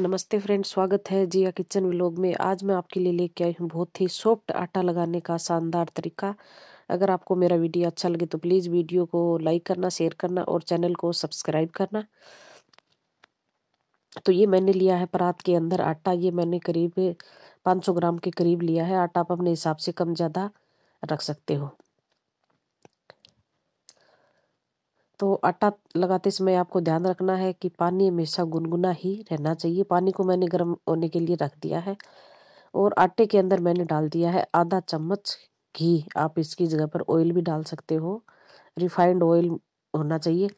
नमस्ते फ्रेंड्स स्वागत है जिया किचन व्लॉग में आज मैं आपके लिए लेके आई हूँ बहुत ही सॉफ्ट आटा लगाने का शानदार तरीका अगर आपको मेरा वीडियो अच्छा लगे तो प्लीज़ वीडियो को लाइक करना शेयर करना और चैनल को सब्सक्राइब करना तो ये मैंने लिया है परात के अंदर आटा ये मैंने करीब पाँच ग्राम के करीब लिया है आटा आप अपने हिसाब से कम ज़्यादा रख सकते हो तो आटा लगाते समय आपको ध्यान रखना है कि पानी हमेशा गुनगुना ही रहना चाहिए पानी को मैंने गर्म होने के लिए रख दिया है और आटे के अंदर मैंने डाल दिया है आधा चम्मच घी आप इसकी जगह पर ऑयल भी डाल सकते हो रिफाइंड ऑयल होना चाहिए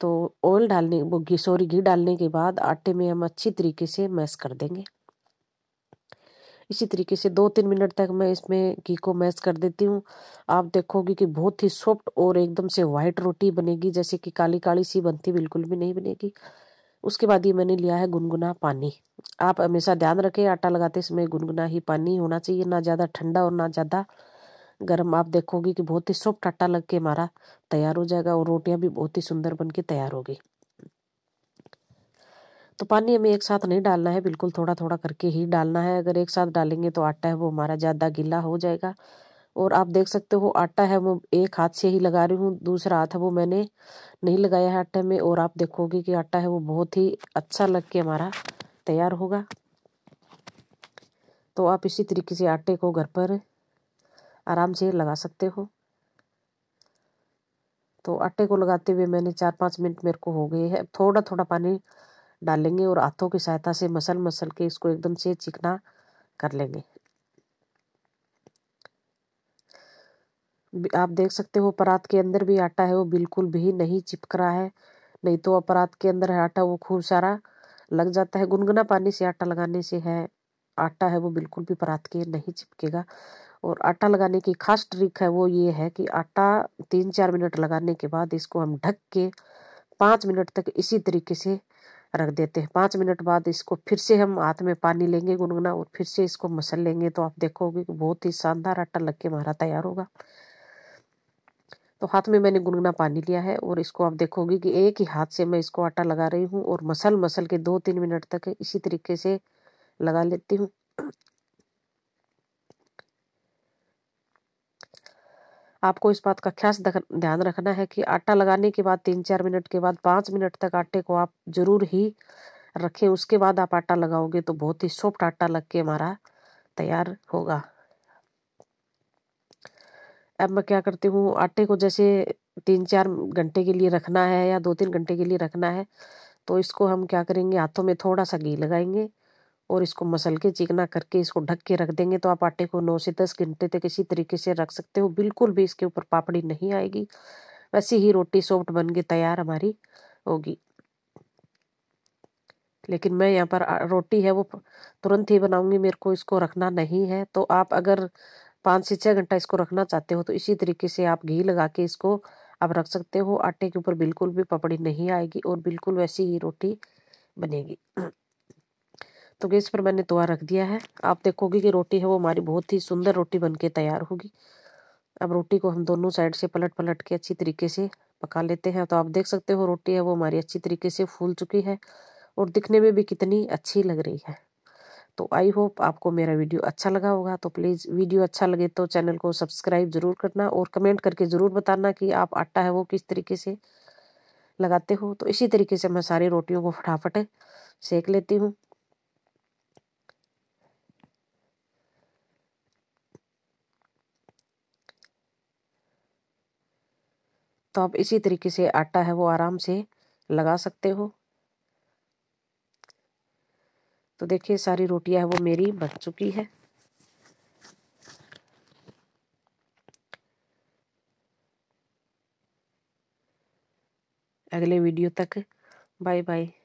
तो ऑयल डालने वो घी सॉरी घी डालने के बाद आटे में हम अच्छी तरीके से मैश कर देंगे इसी तरीके से दो तीन मिनट तक मैं इसमें घी को मैश कर देती हूँ आप देखोगे कि बहुत ही सॉफ्ट और एकदम से वाइट रोटी बनेगी जैसे कि काली काली सी बनती बिल्कुल भी नहीं बनेगी उसके बाद ये मैंने लिया है गुनगुना पानी आप हमेशा ध्यान रखें आटा लगाते समय गुनगुना ही पानी होना चाहिए ना ज़्यादा ठंडा और ना ज़्यादा गर्म आप देखोगे कि बहुत ही सॉफ्ट आटा लग के हमारा तैयार हो जाएगा और रोटियाँ भी बहुत ही सुंदर बन के तैयार होगी तो पानी हमें एक साथ नहीं डालना है बिल्कुल थोड़ा थोड़ा करके ही डालना है अगर एक साथ डालेंगे तो आटा है वो हमारा ज़्यादा गीला हो जाएगा और आप देख सकते हो आटा है वो एक हाथ से ही लगा रही हूँ दूसरा हाथ है वो मैंने नहीं लगाया है आटे में और आप देखोगे कि आटा है वो बहुत ही अच्छा लग के हमारा तैयार होगा तो आप इसी तरीके से आटे को घर पर आराम से लगा सकते हो तो आटे को लगाते हुए मैंने चार पाँच मिनट मेरे को हो गए है थोड़ा थोड़ा पानी डालेंगे और हाथों की सहायता से मसल मसल के इसको एकदम से चिकना कर लेंगे आप देख सकते हो परात के अंदर भी आटा है वो बिल्कुल भी नहीं चिपक रहा है नहीं तो अपरात के अंदर आटा वो खूब सारा लग जाता है गुनगुना पानी से आटा लगाने से है आटा है वो बिल्कुल भी परात के नहीं चिपकेगा और आटा लगाने की खास ट्रिक है वो ये है कि आटा तीन चार मिनट लगाने के बाद इसको हम ढक के पाँच मिनट तक इसी तरीके से रख देते हैं पाँच मिनट बाद इसको फिर से हम हाथ में पानी लेंगे गुनगुना और फिर से इसको मसल लेंगे तो आप देखोगे कि बहुत ही शानदार आटा लग के हमारा तैयार होगा तो हाथ में मैंने गुनगुना पानी लिया है और इसको आप देखोगे कि एक ही हाथ से मैं इसको आटा लगा रही हूँ और मसल मसल के दो तीन मिनट तक इसी तरीके से लगा लेती हूँ आपको इस बात का खास ध्यान रखना है कि आटा लगाने के बाद तीन चार मिनट के बाद पाँच मिनट तक आटे को आप ज़रूर ही रखें उसके बाद आप आटा लगाओगे तो बहुत ही सॉफ्ट आटा लग के हमारा तैयार होगा अब मैं क्या करती हूँ आटे को जैसे तीन चार घंटे के लिए रखना है या दो तीन घंटे के लिए रखना है तो इसको हम क्या करेंगे हाथों में थोड़ा सा घी लगाएंगे और इसको मसल के चिकना करके इसको ढक के रख देंगे तो आप आटे को नौ से दस घंटे तक इसी तरीके से रख सकते हो बिल्कुल भी इसके ऊपर पापड़ी नहीं आएगी वैसी ही रोटी सॉफ्ट बन के तैयार हमारी होगी लेकिन मैं यहाँ पर रोटी है वो तुरंत ही बनाऊंगी मेरे को इसको रखना नहीं है तो आप अगर पाँच से छः घंटा इसको रखना चाहते हो तो इसी तरीके से आप घी लगा के इसको आप रख सकते हो आटे के ऊपर बिल्कुल भी पपड़ी नहीं आएगी और बिल्कुल वैसी ही रोटी बनेगी तो गैस पर मैंने तवा रख दिया है आप देखोगे कि रोटी है वो हमारी बहुत ही सुंदर रोटी बन के तैयार होगी अब रोटी को हम दोनों साइड से पलट पलट के अच्छी तरीके से पका लेते हैं तो आप देख सकते हो रोटी है वो हमारी अच्छी तरीके से फूल चुकी है और दिखने में भी कितनी अच्छी लग रही है तो आई होप आपको मेरा वीडियो अच्छा लगा होगा तो प्लीज़ वीडियो अच्छा लगे तो चैनल को सब्सक्राइब ज़रूर करना और कमेंट करके ज़रूर बताना कि आप आटा है वो किस तरीके से लगाते हो तो इसी तरीके से मैं सारी रोटियों को फटाफट सेक लेती हूँ तो आप इसी तरीके से आटा है वो आराम से लगा सकते हो तो देखिए सारी रोटियां है वो मेरी बन चुकी है अगले वीडियो तक बाय बाय